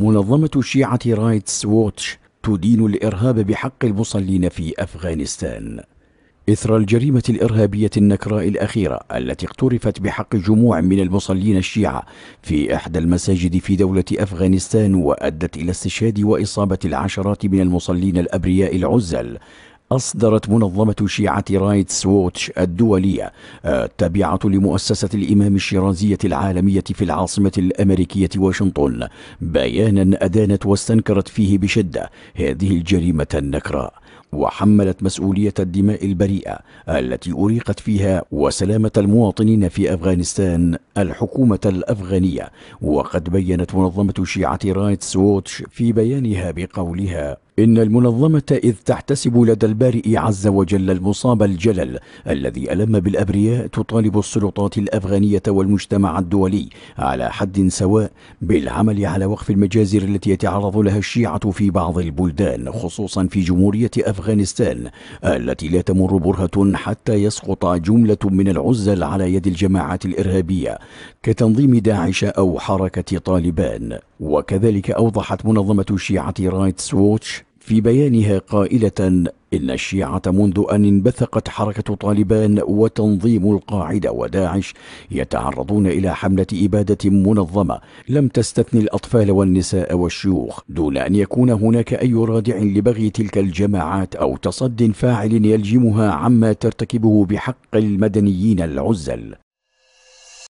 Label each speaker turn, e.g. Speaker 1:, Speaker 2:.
Speaker 1: منظمة شيعة رايتس ووتش تدين الإرهاب بحق المصلين في أفغانستان إثر الجريمة الإرهابية النكراء الأخيرة التي اقترفت بحق جموع من المصلين الشيعة في إحدى المساجد في دولة أفغانستان وأدت إلى استشهاد وإصابة العشرات من المصلين الأبرياء العزل أصدرت منظمة شيعة رايتس ووتش الدولية التابعة آه، لمؤسسة الإمام الشيرازية العالمية في العاصمة الأمريكية واشنطن بيانا أدانت واستنكرت فيه بشدة هذه الجريمة النكراء وحملت مسؤولية الدماء البريئة التي أريقت فيها وسلامة المواطنين في أفغانستان الحكومة الأفغانية وقد بيّنت منظمة شيعة رايتس ووتش في بيانها بقولها إن المنظمة إذ تحتسب لدى البارئ عز وجل المصاب الجلل الذي ألم بالأبرياء تطالب السلطات الأفغانية والمجتمع الدولي على حد سواء بالعمل على وقف المجازر التي يتعرض لها الشيعة في بعض البلدان خصوصا في جمهورية أفغانستان التي لا تمر برهة حتى يسقط جملة من العزل على يد الجماعات الإرهابية كتنظيم داعش أو حركة طالبان وكذلك أوضحت منظمة الشيعة رايتس ووتش في بيانها قائلة إن الشيعة منذ أن انبثقت حركة طالبان وتنظيم القاعدة وداعش يتعرضون إلى حملة إبادة منظمة لم تستثني الأطفال والنساء والشيوخ دون أن يكون هناك أي رادع لبغي تلك الجماعات أو تصد فاعل يلجمها عما ترتكبه بحق المدنيين العزل